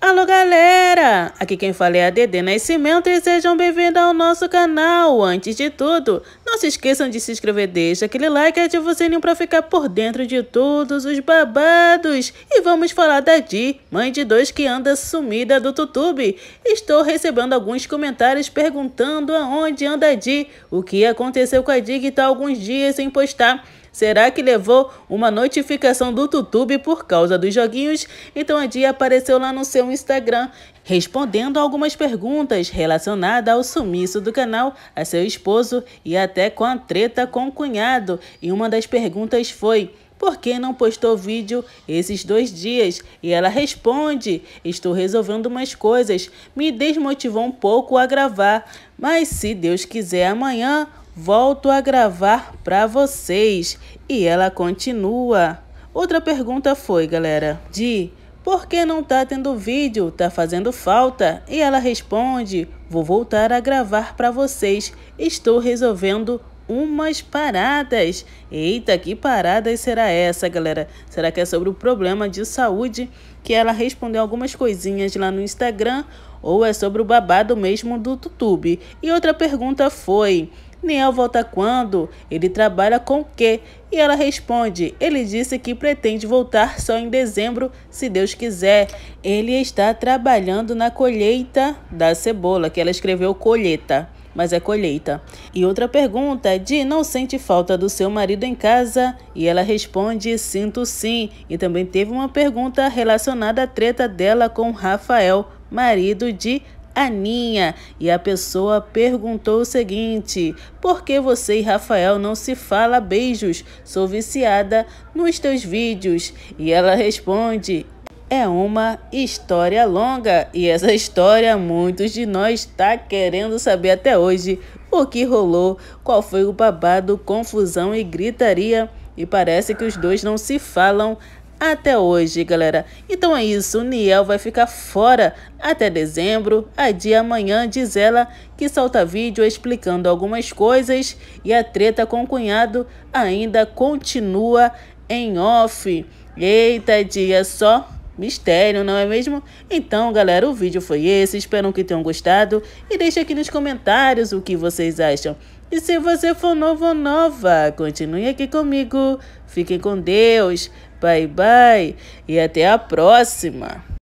Alô galera, aqui quem fala é a Dede Nascimento e sejam bem-vindos ao nosso canal. Antes de tudo, não se esqueçam de se inscrever, deixa aquele like e ativa o sininho para ficar por dentro de todos os babados. E vamos falar da Di, mãe de dois que anda sumida do YouTube. Estou recebendo alguns comentários perguntando aonde anda a Di, o que aconteceu com a Di que está alguns dias sem postar. Será que levou uma notificação do YouTube por causa dos joguinhos? Então a Dia apareceu lá no seu Instagram respondendo algumas perguntas relacionadas ao sumiço do canal, a seu esposo e até com a treta com o cunhado. E uma das perguntas foi: por que não postou vídeo esses dois dias? E ela responde: Estou resolvendo umas coisas, me desmotivou um pouco a gravar, mas se Deus quiser amanhã Volto a gravar para vocês. E ela continua. Outra pergunta foi, galera, de por que não tá tendo vídeo? Tá fazendo falta? E ela responde: Vou voltar a gravar para vocês. Estou resolvendo umas paradas. Eita, que paradas será essa, galera? Será que é sobre o problema de saúde que ela respondeu algumas coisinhas lá no Instagram ou é sobre o babado mesmo do YouTube? E outra pergunta foi: Niel volta quando? Ele trabalha com o quê? E ela responde: Ele disse que pretende voltar só em dezembro, se Deus quiser. Ele está trabalhando na colheita da cebola, que ela escreveu colheita mas é colheita. E outra pergunta, de não sente falta do seu marido em casa? E ela responde, sinto sim. E também teve uma pergunta relacionada à treta dela com Rafael, marido de Aninha, e a pessoa perguntou o seguinte: Por que você e Rafael não se fala beijos? Sou viciada nos teus vídeos. E ela responde: é uma história longa e essa história muitos de nós está querendo saber até hoje o que rolou, qual foi o babado, confusão e gritaria. E parece que os dois não se falam até hoje, galera. Então é isso, o Niel vai ficar fora até dezembro. A dia amanhã diz ela que solta vídeo explicando algumas coisas e a treta com o cunhado ainda continua em off. Eita, dia só mistério, não é mesmo? Então, galera, o vídeo foi esse. Espero que tenham gostado e deixe aqui nos comentários o que vocês acham. E se você for novo ou nova, continue aqui comigo. Fiquem com Deus. Bye bye e até a próxima.